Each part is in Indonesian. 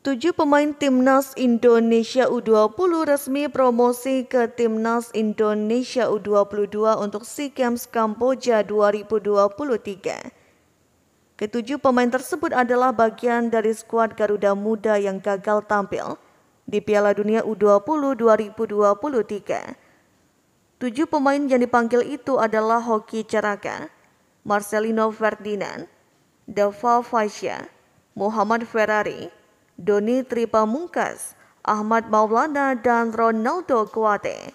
Tujuh pemain timnas Indonesia U20 resmi promosi ke timnas Indonesia U22 untuk SEA Games Kamboja 2023. Ketujuh pemain tersebut adalah bagian dari skuad Garuda Muda yang gagal tampil di Piala Dunia U20 2023. Tujuh pemain yang dipanggil itu adalah Hoki Caraka, Marcelino Ferdinand, Dava Faisya, Muhammad Ferrari, Doni Tripamungkas, Ahmad Maulana, dan Ronaldo Kuate.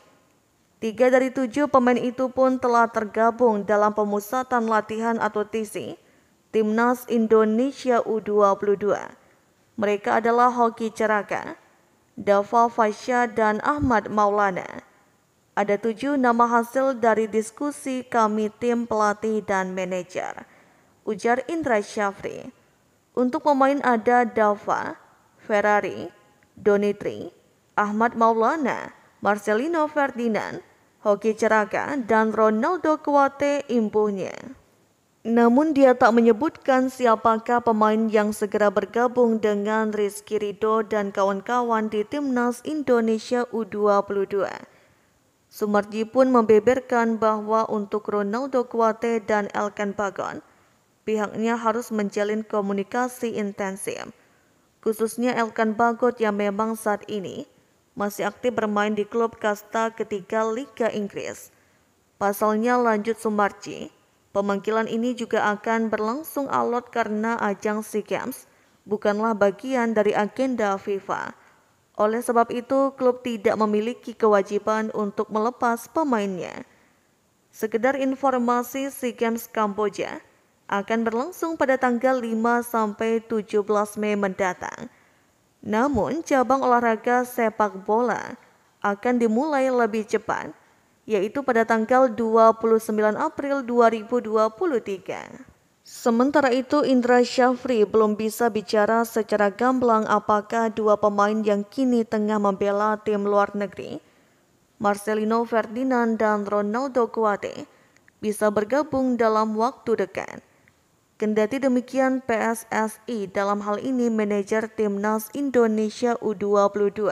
Tiga dari tujuh pemain itu pun telah tergabung dalam pemusatan latihan atau TC Timnas Indonesia U22. Mereka adalah Hoki Ceraka, Dava Fasya, dan Ahmad Maulana. Ada tujuh nama hasil dari diskusi kami tim pelatih dan manajer. Ujar Indra Syafri. Untuk pemain ada Dava, Ferrari, Donitri, Ahmad Maulana, Marcelino Ferdinand, Hoki Ceraka, dan Ronaldo Kuate imbuhnya. Namun dia tak menyebutkan siapakah pemain yang segera bergabung dengan Rizky Rido dan kawan-kawan di Timnas Indonesia U22. Sumarji pun membeberkan bahwa untuk Ronaldo Kuate dan Elkan Bagon, pihaknya harus menjalin komunikasi intensif khususnya Elkan Bagot yang memang saat ini masih aktif bermain di klub kasta ketiga Liga Inggris. Pasalnya lanjut Sumarji, pemanggilan ini juga akan berlangsung alot karena ajang SEA Games bukanlah bagian dari agenda FIFA. Oleh sebab itu, klub tidak memiliki kewajiban untuk melepas pemainnya. Sekedar informasi SEA Games Kamboja, akan berlangsung pada tanggal 5 sampai 17 Mei mendatang. Namun, cabang olahraga sepak bola akan dimulai lebih cepat, yaitu pada tanggal 29 April 2023. Sementara itu, Indra Syafri belum bisa bicara secara gamblang apakah dua pemain yang kini tengah membela tim luar negeri, Marcelino Ferdinand dan Ronaldo Kuate, bisa bergabung dalam waktu dekat. Kendati demikian PSSI dalam hal ini manajer timnas Indonesia U22.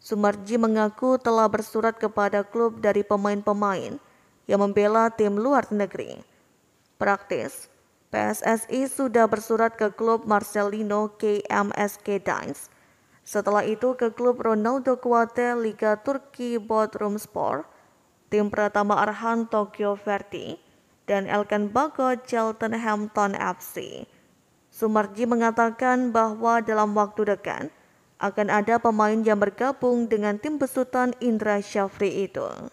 Sumarji mengaku telah bersurat kepada klub dari pemain-pemain yang membela tim luar negeri. Praktis, PSSI sudah bersurat ke klub Marcelino KMSK Dines. Setelah itu ke klub Ronaldo Kuate Liga Turki Bodrum Sport, tim Pratama Arhan Tokyo Verti dan Elkan Bago Cheltenhampton FC. Sumarji mengatakan bahwa dalam waktu dekat akan ada pemain yang bergabung dengan tim besutan Indra Syafri itu.